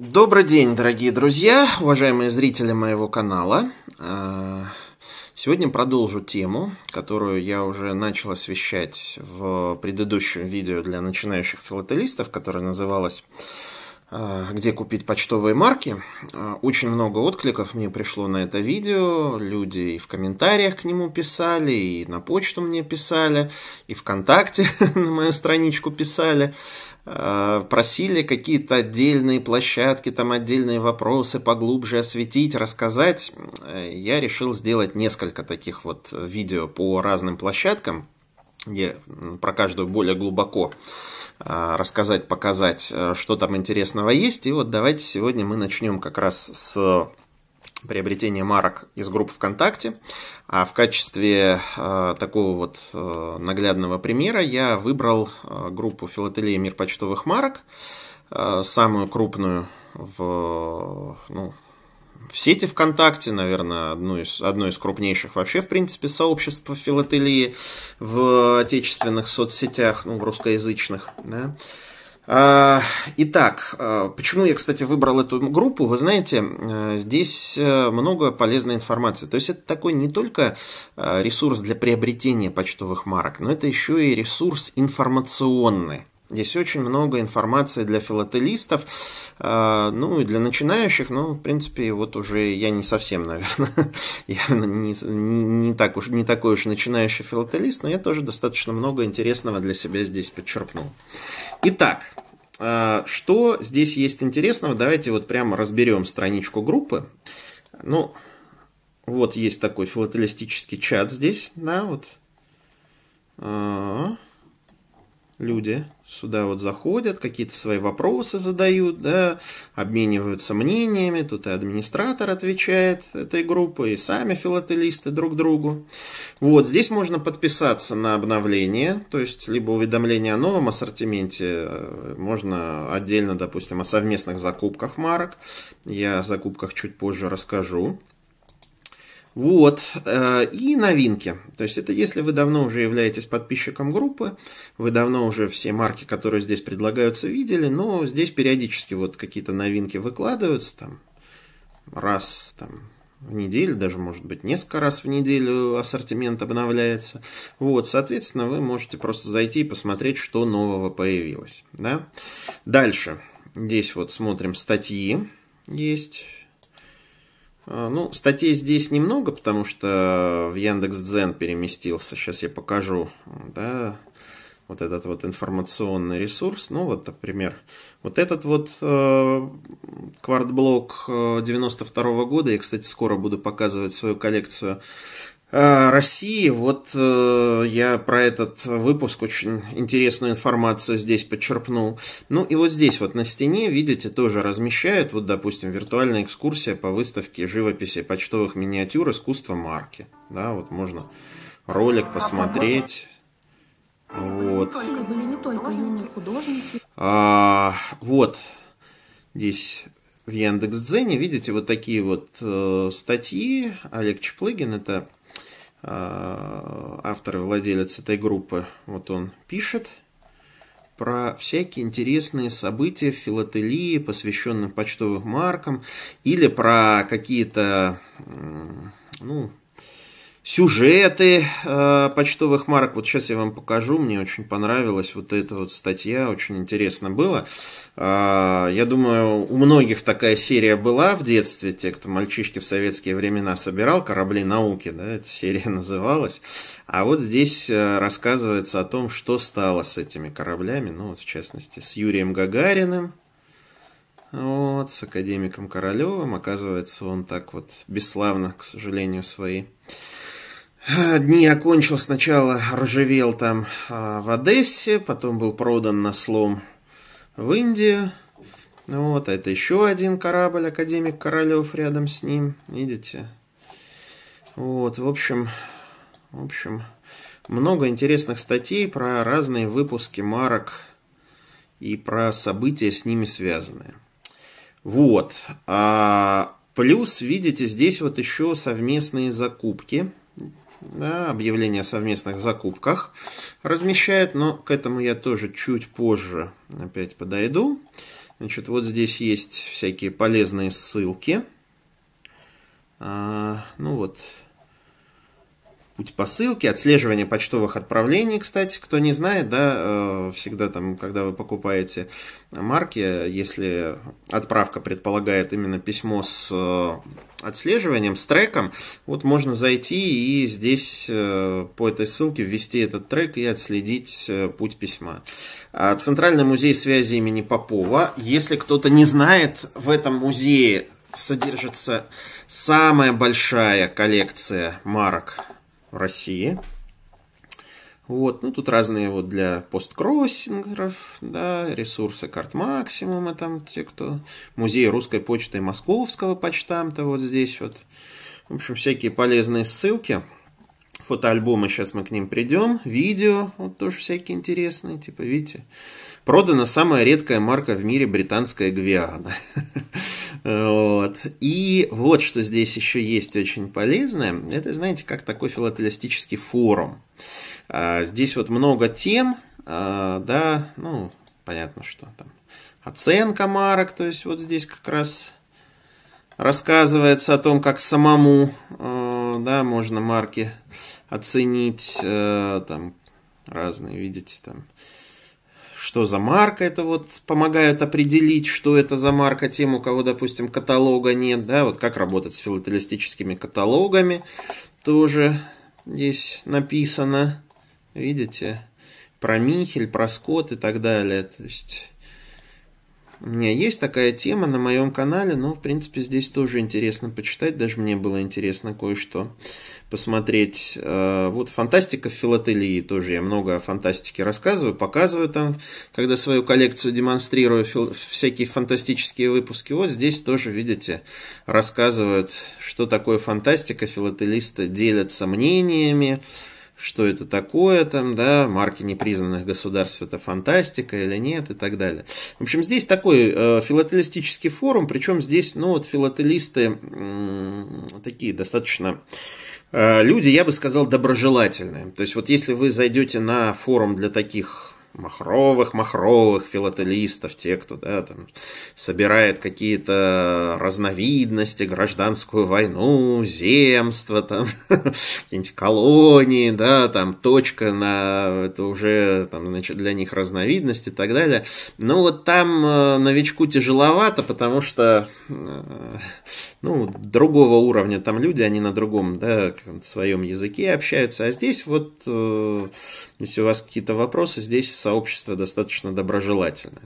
Добрый день, дорогие друзья, уважаемые зрители моего канала. А, сегодня продолжу тему, которую я уже начал освещать в предыдущем видео для начинающих филателистов, которое называлось а, «Где купить почтовые марки». А, очень много откликов мне пришло на это видео, люди и в комментариях к нему писали, и на почту мне писали, и ВКонтакте на мою страничку писали. Э, просили какие-то отдельные площадки, там отдельные вопросы поглубже осветить, рассказать. Э, я решил сделать несколько таких вот видео по разным площадкам, где про каждую более глубоко э, рассказать, показать, что там интересного есть. И вот давайте сегодня мы начнем как раз с приобретение марок из групп ВКонтакте. А в качестве э, такого вот э, наглядного примера я выбрал э, группу филателии мир почтовых марок», э, самую крупную в, ну, в сети ВКонтакте, наверное, одну из, одно из крупнейших вообще, в принципе, сообществ по филателии в отечественных соцсетях, ну, в русскоязычных, да. А, итак, а, почему я, кстати, выбрал эту группу, вы знаете, э, здесь э, много полезной информации. То есть это такой не только э, ресурс для приобретения почтовых марок, но это еще и ресурс информационный. Здесь очень много информации для филателистов, а, ну и для начинающих, но в принципе, вот уже я не совсем, наверное, явно не, не, не, так уж, не такой уж начинающий филателист, но я тоже достаточно много интересного для себя здесь подчерпнул. Итак, а, что здесь есть интересного? Давайте вот прямо разберем страничку группы. Ну, вот есть такой филателистический чат здесь, да, вот а, люди сюда вот заходят, какие-то свои вопросы задают, да, обмениваются мнениями, тут и администратор отвечает этой группы, и сами филателисты друг другу. Вот, здесь можно подписаться на обновление, то есть либо уведомление о новом ассортименте, э, можно отдельно, допустим, о совместных закупках марок, я о закупках чуть позже расскажу. Вот, э, и новинки. То есть это если вы давно уже являетесь подписчиком группы, вы давно уже все марки, которые здесь предлагаются, видели, но здесь периодически вот какие-то новинки выкладываются, там, раз, там, в неделю, даже, может быть, несколько раз в неделю ассортимент обновляется. Вот, соответственно, вы можете просто зайти и посмотреть, что нового появилось. Да? Дальше. Здесь вот смотрим статьи есть. Э, ну, статей здесь немного, потому что в Яндекс.Дзен переместился. Сейчас я покажу, да, вот этот вот информационный ресурс. Ну, вот, например, вот этот вот э, квартблок 92 э, -го года. Я, кстати, скоро буду показывать свою коллекцию Э, России. Вот э, я про этот выпуск очень интересную информацию здесь подчерпнул. Ну и вот здесь вот на стене, видите, тоже размещают, вот, допустим, виртуальная экскурсия по выставке живописи почтовых миниатюр искусства марки. Да, вот можно ролик а посмотреть. Вот. А, вот здесь в Яндекс.Дзене видите вот такие вот э, статьи. Олег Чеплыгин это а, автор и владелец этой группы, вот он пишет про всякие интересные события в филателии, посвященные почтовым маркам, или про какие-то ну, сюжеты э, почтовых марок. Вот сейчас я вам покажу. Мне очень понравилась вот эта вот статья. Очень интересно было. Э, я думаю, у многих такая серия была в детстве. Те, кто мальчишки в советские времена собирал, корабли науки, да, эта серия называлась. А вот здесь э, рассказывается о том, что стало с этими кораблями. Ну, вот в частности, с Юрием Гагариным. Вот, с академиком Королевым. Оказывается, он так вот бесславно, к сожалению, свои Дни окончил сначала, ржавел там а, в Одессе, потом был продан на слом в Индию. Вот, а это еще один корабль, Академик Королев рядом с ним, видите. Вот, в общем, в общем, много интересных статей про разные выпуски марок и про события с ними связанные. Вот, а плюс, видите, здесь вот еще совместные закупки – да, объявление о совместных закупках размещает, но к этому я тоже чуть позже опять подойду. Значит, вот здесь есть всякие полезные ссылки. А, ну вот, путь посылки, отслеживание почтовых отправлений, кстати, кто не знает, да, э, всегда там, когда вы покупаете марки, если отправка предполагает именно письмо с э, отслеживанием, с треком, вот можно зайти и здесь э, по этой ссылке ввести этот трек и отследить путь письма. А Центральный музей связи имени Попова. Если кто-то не знает, в этом музее содержится самая большая коллекция марок России. Вот, ну тут разные вот для посткроссингеров, да, ресурсы карт максимума, там те, кто... Музей русской почты и московского почтамта вот здесь вот. В общем, всякие полезные ссылки. Фотоальбомы, сейчас мы к ним придем. Видео, вот тоже всякие интересные, типа, видите. Продана самая редкая марка в мире британская Гвиана. Вот. И вот что здесь еще есть очень полезное, это, знаете, как такой филателистический форум. А, здесь вот много тем, а, да, ну, понятно, что там оценка марок, то есть вот здесь как раз рассказывается о том, как самому, а, да, можно марки оценить, там, разные, видите, там, что за марка, это вот помогают определить, что это за марка тем, у кого, допустим, каталога нет, да, вот как работать с филателистическими каталогами, тоже здесь написано, видите, про Михель, про Скотт и так далее, то есть у меня есть такая тема на моем канале, но, в принципе, здесь тоже интересно почитать. Даже мне было интересно кое-что посмотреть. Э, вот фантастика в филателии тоже. Я много о фантастике рассказываю, показываю там, когда свою коллекцию демонстрирую, всякие фантастические выпуски. Вот здесь тоже, видите, рассказывают, что такое фантастика. Филателисты делятся мнениями что это такое, там, да, марки непризнанных государств это фантастика или нет и так далее. В общем, здесь такой э, филателистический форум, причем здесь, ну, вот филателисты э, такие достаточно э, люди, я бы сказал, доброжелательные. То есть, вот если вы зайдете на форум для таких махровых-махровых филателистов, те, кто да, там, собирает какие-то разновидности, гражданскую войну, земство, там, какие-нибудь колонии, да, там, точка на, это уже, там, значит, для них разновидность и так далее. Ну, вот там э, новичку тяжеловато, потому что, э, ну, другого уровня там люди, они на другом, да, своем языке общаются, а здесь вот э, если у вас какие-то вопросы, здесь сообщество достаточно доброжелательное.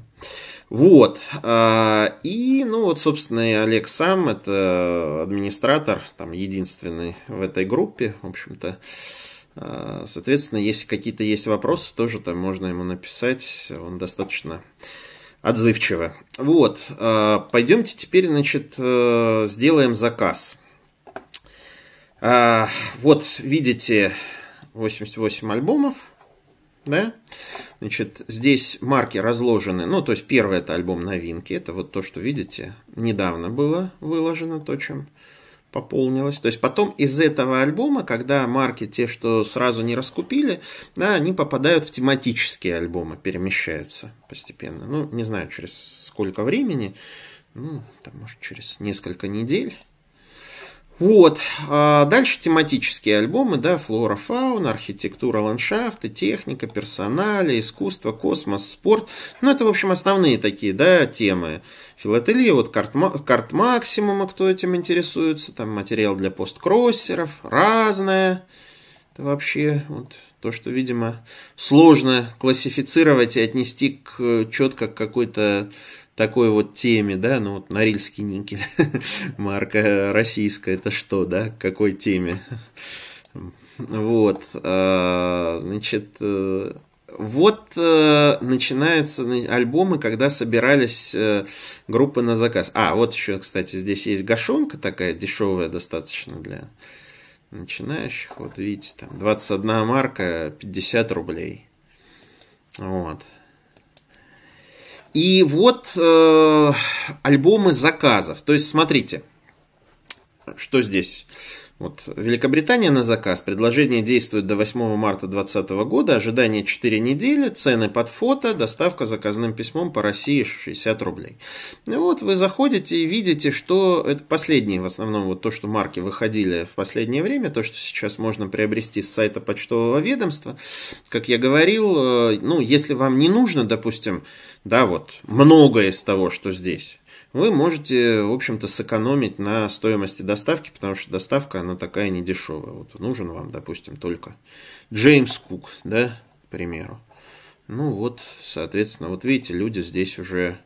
Вот. А, и, ну вот, собственно, и Олег сам, это администратор, там, единственный в этой группе, в общем-то. А, соответственно, если какие-то есть вопросы, тоже там можно ему написать. Он достаточно отзывчиво. Вот, а, пойдемте теперь, значит, э, сделаем заказ. Вот, видите, 88 альбомов. Да? Значит, здесь марки разложены. Ну, то есть, первый это альбом новинки. Это вот то, что видите, недавно было выложено, то, чем пополнилось. То есть, потом из этого альбома, когда марки, те, что сразу не раскупили, да, они попадают в тематические альбомы, перемещаются постепенно. Ну, не знаю, через сколько времени. Ну, там, может, через несколько недель. Вот. А дальше тематические альбомы, да, флора, фауна, архитектура ландшафта, техника, персоналя, искусство, космос, спорт. Ну, это, в общем, основные такие, да, темы. Филателия, вот карт, карт максимума, кто этим интересуется, там материал для посткроссеров, разное. Это вообще вот то, что, видимо, сложно классифицировать и отнести к четко к какой-то такой вот теме, да, ну вот Норильский никель, марка российская, это что, да, к какой теме? Вот, а, значит, э, вот э, начинаются альбомы, когда собирались э, группы на заказ. А, вот еще, кстати, здесь есть гашонка такая дешевая достаточно для начинающих, вот видите, там 21 марка, 50 рублей. Вот. И вот э, альбомы заказов. То есть, смотрите, что здесь. Вот Великобритания на заказ. Предложение действует до 8 марта 2020 года. Ожидание 4 недели. Цены под фото. Доставка заказным письмом по России 60 рублей. И ну вот вы заходите и видите, что это последние, в основном, вот то, что марки выходили в последнее время, то, что сейчас можно приобрести с сайта почтового ведомства. Как я говорил, э, ну, если вам не нужно, допустим, да, вот, многое из того, что здесь, вы можете, в общем-то, сэкономить на стоимости доставки, потому что доставка, она такая недешевая. Вот нужен вам, допустим, только Джеймс Кук, да, к примеру. Ну вот, соответственно, вот видите, люди здесь уже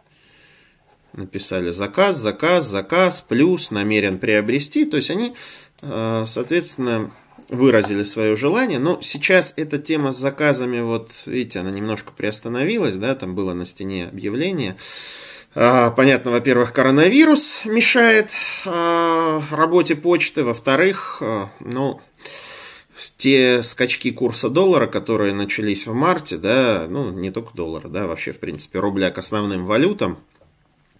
написали заказ, заказ, заказ, плюс, намерен приобрести. То есть они, э, соответственно, выразили свое желание. Но сейчас эта тема с заказами, вот видите, она немножко приостановилась, да, там было на стене объявление. А, понятно, во-первых, коронавирус мешает а, работе почты, во-вторых, а, ну, те скачки курса доллара, которые начались в марте, да, ну, не только доллара, да, вообще, в принципе, рубля к основным валютам,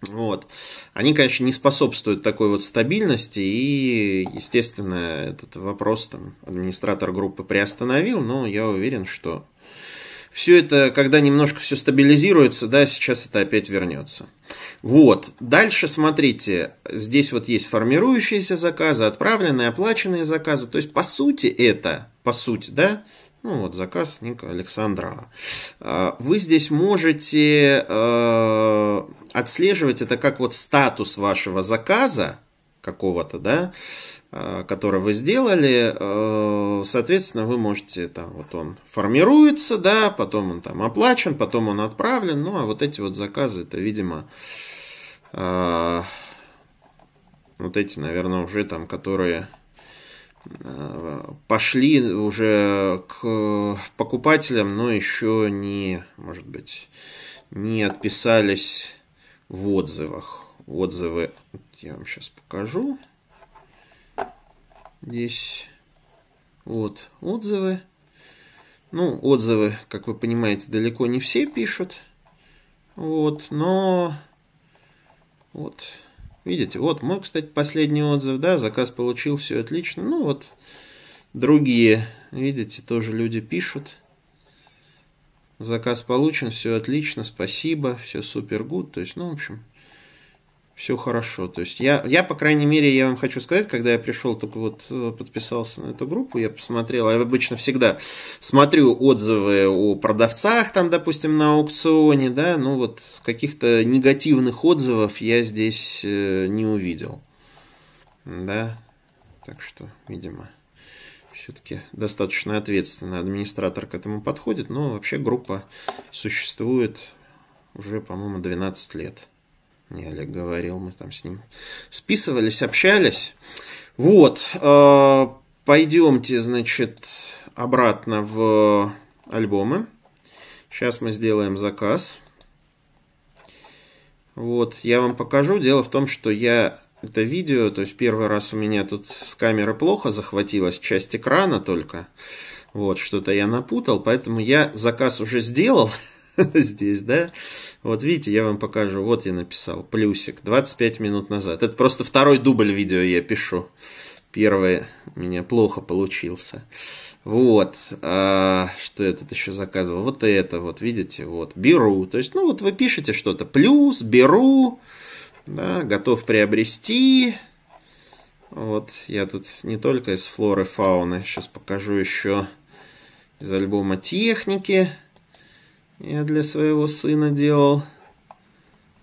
вот. Они, конечно, не способствуют такой вот стабильности, и, естественно, этот вопрос там администратор группы приостановил, но я уверен, что все это, когда немножко все стабилизируется, да, сейчас это опять вернется. Вот, дальше смотрите, здесь вот есть формирующиеся заказы, отправленные, оплаченные заказы, то есть по сути это, по сути, да, ну вот заказ Ника Александра. А, вы здесь можете э, отслеживать это как вот статус вашего заказа, какого-то, да, э, который вы сделали, э, соответственно, вы можете, там, вот он формируется, да, потом он там оплачен, потом он отправлен, ну, а вот эти вот заказы, это, видимо, э, вот эти, наверное, уже там, которые пошли уже к покупателям, но еще не, может быть, не отписались в отзывах отзывы. Я вам сейчас покажу. Здесь вот отзывы. Ну, отзывы, как вы понимаете, далеко не все пишут. Вот, но... Вот, видите, вот мой, кстати, последний отзыв, да, заказ получил, все отлично. Ну, вот другие, видите, тоже люди пишут. Заказ получен, все отлично, спасибо, все супер гуд. То есть, ну, в общем, все хорошо. То есть я, я, по крайней мере, я вам хочу сказать, когда я пришел, только вот э, подписался на эту группу, я посмотрел, я обычно всегда смотрю отзывы о продавцах там, допустим, на аукционе, да, ну вот каких-то негативных отзывов я здесь э, не увидел. Да, так что, видимо, все-таки достаточно ответственно администратор к этому подходит, но вообще группа существует уже, по-моему, 12 лет. Не Олег говорил, мы там с ним списывались, общались. Вот, э, пойдемте, значит, обратно в альбомы. Сейчас мы сделаем заказ. Вот, я вам покажу. Дело в том, что я это видео, то есть первый раз у меня тут с камеры плохо захватилась, часть экрана только. Вот, что-то я напутал, поэтому я заказ уже сделал. здесь, да? Вот видите, я вам покажу. Вот я написал плюсик 25 минут назад. Это просто второй дубль видео я пишу. Первый у меня плохо получился. Вот. А, что я тут еще заказывал? Вот это вот, видите? Вот. Беру. То есть, ну вот вы пишете что-то. Плюс, беру. Да, готов приобрести. Вот. Я тут не только из флоры фауны. Сейчас покажу еще из альбома техники. Техники. Я для своего сына делал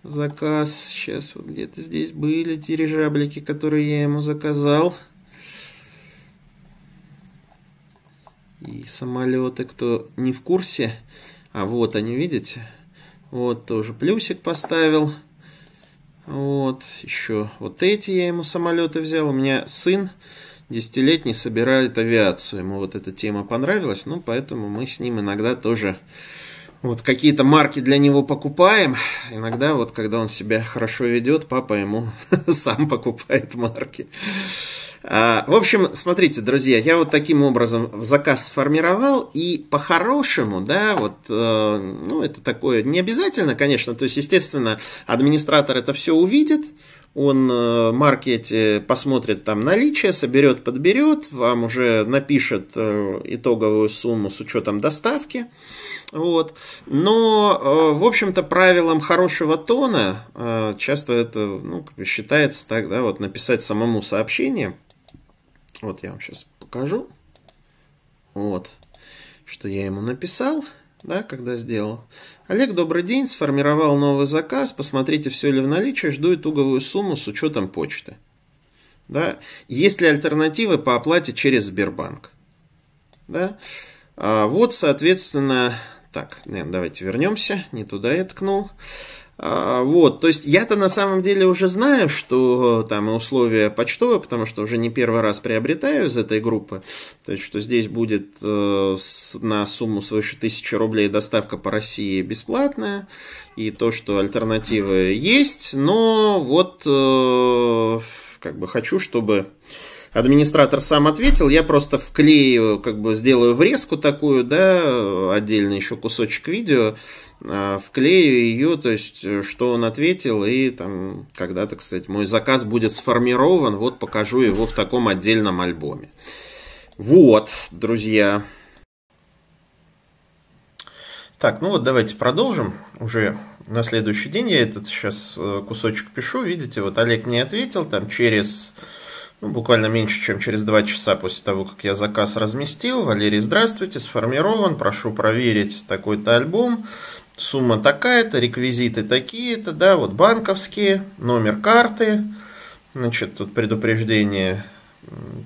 заказ. Сейчас вот где-то здесь были дирижаблики, которые я ему заказал. И самолеты, кто не в курсе. А вот они, видите? Вот тоже плюсик поставил. Вот еще вот эти я ему самолеты взял. У меня сын десятилетний собирает авиацию. Ему вот эта тема понравилась, ну поэтому мы с ним иногда тоже вот какие-то марки для него покупаем. Иногда вот, когда он себя хорошо ведет, папа ему сам покупает марки. А, в общем, смотрите, друзья, я вот таким образом заказ сформировал, и по-хорошему, да, вот, э, ну, это такое не обязательно, конечно, то есть, естественно, администратор это все увидит, он э, маркете посмотрит там наличие, соберет, подберет, вам уже напишет э, итоговую сумму с учетом доставки, вот. Но, э, в общем-то, правилом хорошего тона, э, часто это ну, считается так, да, вот написать самому сообщение. Вот я вам сейчас покажу. Вот, что я ему написал, да, когда сделал. Олег, добрый день, сформировал новый заказ, посмотрите, все ли в наличии, жду итоговую сумму с учетом почты. Да? Есть ли альтернативы по оплате через Сбербанк? Да? А вот, соответственно, так, э, давайте вернемся. Не туда я ткнул. А, вот, то есть я-то на самом деле уже знаю, что э, там условия почтовые, потому что уже не первый раз приобретаю из этой группы. То есть, что здесь будет э, на сумму свыше тысячи рублей доставка по России бесплатная, и то, что альтернативы есть, но вот как бы хочу, чтобы администратор сам ответил, я просто вклею, как бы сделаю врезку такую, да, отдельно еще кусочек видео, а, вклею ее, то есть, э, что он ответил, и там, когда, то кстати, мой заказ будет сформирован, вот покажу его в таком отдельном альбоме. Вот, друзья. Так, ну вот давайте продолжим. Уже на следующий день я этот сейчас э, кусочек пишу. Видите, вот Олег мне ответил там через ну, буквально меньше, чем через два часа после того, как я заказ разместил. Валерий, здравствуйте, сформирован, прошу проверить такой-то альбом. Сумма такая-то, реквизиты такие-то, да, вот банковские, номер карты, значит, тут предупреждение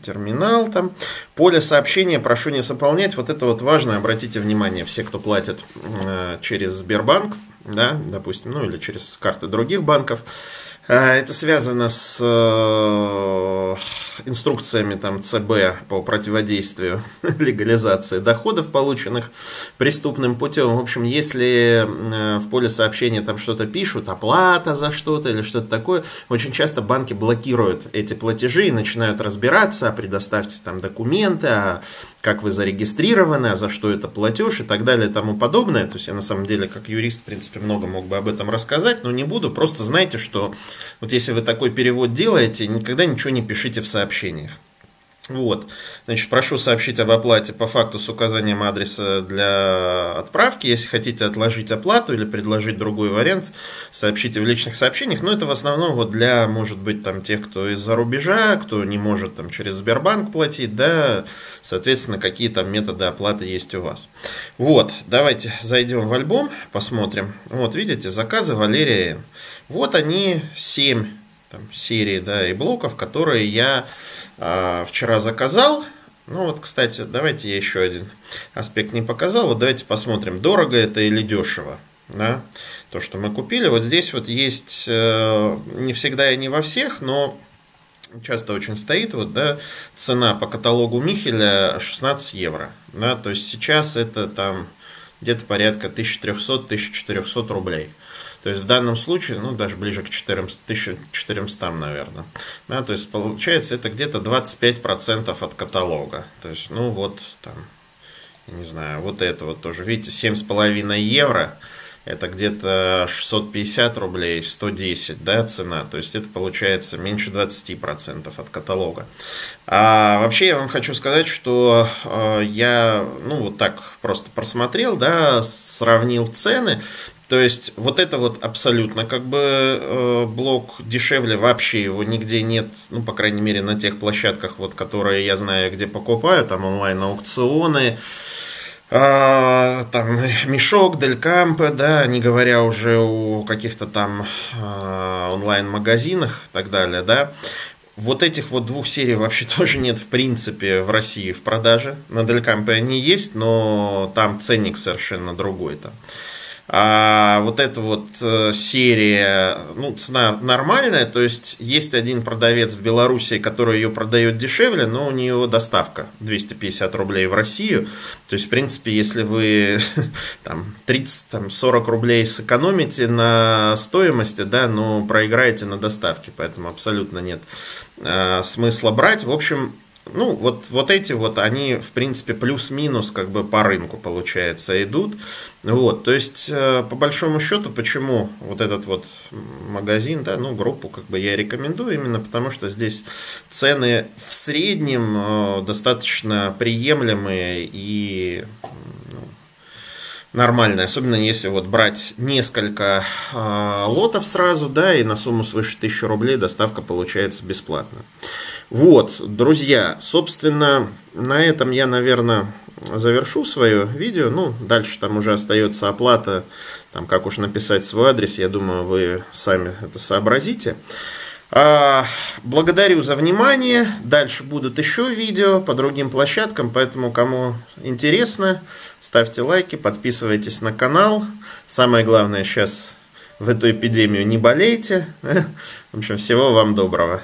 терминал там. Поле сообщения прошу не заполнять. Вот это вот важно, обратите внимание, все, кто платит э, через Сбербанк, да, допустим, ну или через карты других банков, а, это связано с э, инструкциями там, ЦБ по противодействию легализации доходов, полученных преступным путем. В общем, если э, в поле сообщения там что-то пишут, оплата за что-то или что-то такое, очень часто банки блокируют эти платежи и начинают разбираться, а предоставьте там документы, а как вы зарегистрированы, а за что это платеж и так далее и тому подобное. То есть я на самом деле как юрист, в принципе, много мог бы об этом рассказать, но не буду. Просто знайте, что вот если вы такой перевод делаете, никогда ничего не пишите в сообщениях. Вот. Значит, прошу сообщить об оплате по факту с указанием адреса для отправки. Если хотите отложить оплату или предложить другой вариант, сообщите в личных сообщениях. Но это в основном вот для, может быть, там тех, кто из-за рубежа, кто не может там через Сбербанк платить, да, соответственно, какие там методы оплаты есть у вас. Вот, давайте зайдем в альбом, посмотрим. Вот, видите, заказы Валерия Вот они, 7 там, серий, да, и блоков, которые я а, вчера заказал. Ну вот, кстати, давайте я еще один аспект не показал. Вот давайте посмотрим, дорого это или дешево. Да? То, что мы купили. Вот здесь вот есть, э, не всегда и не во всех, но часто очень стоит, вот, да, цена по каталогу Михеля 16 евро, да, то есть сейчас это там где-то порядка 1300-1400 рублей. То есть в данном случае, ну, даже ближе к 400, 1400, наверное. Да, то есть получается это где-то 25% от каталога. То есть, ну, вот там, не знаю, вот это вот тоже. Видите, 7,5 евро это где-то 650 рублей, 110, да, цена. То есть это получается меньше 20% от каталога. А вообще я вам хочу сказать, что э, я, ну, вот так просто просмотрел, да, сравнил цены. То есть вот это вот абсолютно как бы э, блок дешевле вообще его нигде нет, ну по крайней мере на тех площадках вот, которые я знаю, где покупаю, там онлайн аукционы, э, а, там мешок, Дель Кампе, да, не говоря уже о каких-то там э, а, онлайн магазинах и так далее, да. Вот этих вот двух серий вообще тоже нет, в принципе, в России в продаже. На Делькампе они есть, но там ценник совершенно другой. Там. А вот эта вот э, серия, ну, цена нормальная, то есть есть один продавец в Беларуси, который ее продает дешевле, но у нее доставка 250 рублей в Россию. То есть, в принципе, если вы там 30-40 рублей сэкономите на стоимости, да, но проиграете на доставке, поэтому абсолютно нет э, смысла брать. В общем, ну, вот, вот эти вот, они, в принципе, плюс-минус как бы по рынку, получается, идут. Вот, то есть, э, по большому счету, почему вот этот вот магазин, да, ну, группу как бы я рекомендую, именно потому что здесь цены в среднем э, достаточно приемлемые и ну, нормальная, особенно если вот брать несколько э, лотов сразу, да, и на сумму свыше 1000 рублей доставка получается бесплатно. Вот, друзья, собственно, на этом я, наверное, завершу свое видео. Ну, дальше там уже остается оплата, там как уж написать свой адрес, я думаю, вы сами это сообразите. А, благодарю за внимание. Дальше будут еще видео по другим площадкам, поэтому кому интересно, ставьте лайки, подписывайтесь на канал. Самое главное сейчас в эту эпидемию не болейте. В общем, всего вам доброго.